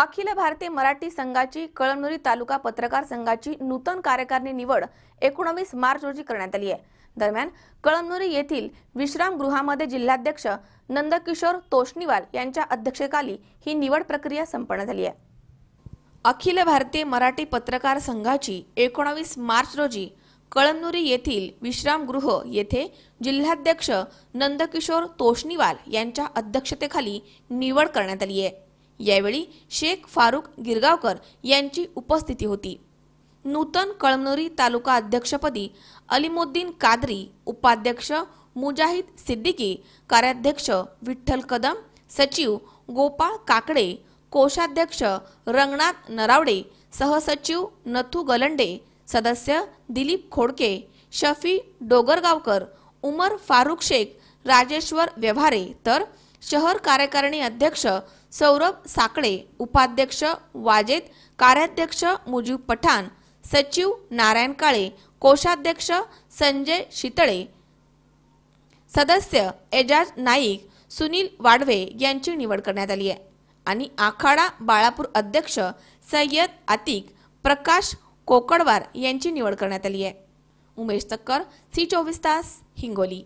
अखिल भारतीय मराठी संघाची कळमनुरी तालुका पत्रकार संघाची नूतन कार्यकारिणी निवड एकोणावीस मार्च रोजी करण्यात आली आहे दरम्यान कळमनुरी येथील विश्रामगृहामध्ये जिल्हाध्यक्ष नंदकिशोर तोष्णीवाल यांच्या अध्यक्षतेखाली ही निवड प्रक्रिया संपन्न झाली आहे अखिल भारतीय मराठी पत्रकार संघाची एकोणावीस मार्च रोजी कळमनुरी येथील विश्रामगृह येथे जिल्हाध्यक्ष नंदकिशोर तोष्णीवाल यांच्या अध्यक्षतेखाली निवड करण्यात आली आहे यावेळी शेख फारुख गिरगावकर यांची उपस्थिती होती नूतन कळमनुरी तालुका अध्यक्षपदी अलिमुद्दीन कादरी उपाध्यक्ष मुजाहिद सिद्दीकी कार्याध्यक्ष विठ्ठल कदम सचिव गोपाळ काकडे कोषाध्यक्ष रंगनाथ नरावडे सहसचिव नथू गलंडे सदस्य दिलीप खोडके शफी डोगरगावकर उमर फारुख शेख राजेश्वर व्यवहारे तर शहर कार्यकारिणी अध्यक्ष सौरभ साकळे उपाध्यक्ष वाजेत कार्याध्यक्ष मुजीब पठाण सचिव नारायण काळे कोषाध्यक्ष संजय शितळे सदस्य एजाज नाईक सुनील वाडवे यांची निवड करण्यात आली आहे आणि आखाडा बाळापूर अध्यक्ष सय्यद आतिक प्रकाश कोकडवार यांची निवड करण्यात आली आहे उमेश तक्कर सी चोवीस तास हिंगोली